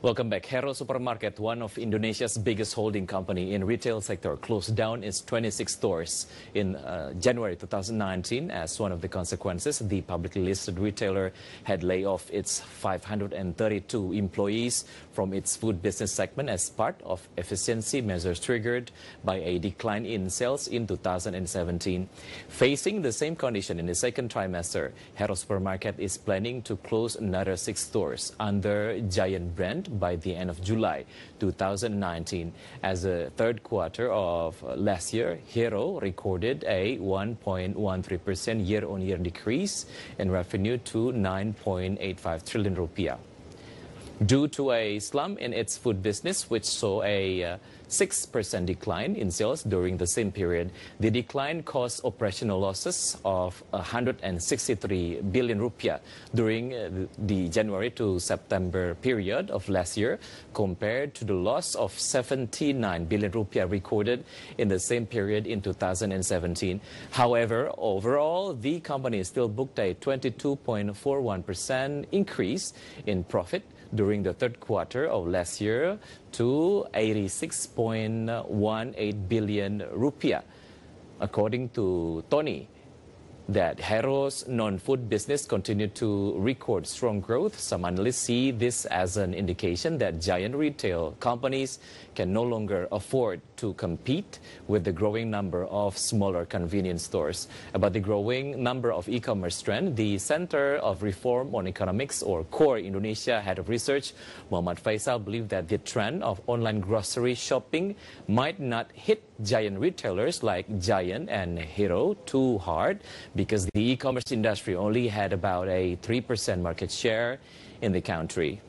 Welcome back. Hero Supermarket, one of Indonesia's biggest holding company in retail sector, closed down its 26 stores in uh, January 2019 as one of the consequences. The publicly listed retailer had laid off its 532 employees from its food business segment as part of efficiency measures triggered by a decline in sales in 2017. Facing the same condition in the second trimester, Hero Supermarket is planning to close another six stores under Giant Brand by the end of July 2019. As the third quarter of last year, Hero recorded a 1.13% year-on-year decrease in revenue to 9.85 trillion rupiah due to a slump in its food business, which saw a 6% uh, decline in sales during the same period. The decline caused operational losses of 163 billion rupiah during uh, the January to September period of last year, compared to the loss of 79 billion rupiah recorded in the same period in 2017. However, overall, the company still booked a 22.41% increase in profit during the third quarter of last year to 86.18 billion rupiah, according to Tony that Hero's non-food business continued to record strong growth. Some analysts see this as an indication that giant retail companies can no longer afford to compete with the growing number of smaller convenience stores. About the growing number of e-commerce trend, the Center of Reform on Economics or CORE Indonesia head of research, Muhammad Faisal, believed that the trend of online grocery shopping might not hit giant retailers like Giant and Hero too hard because the e-commerce industry only had about a 3% market share in the country.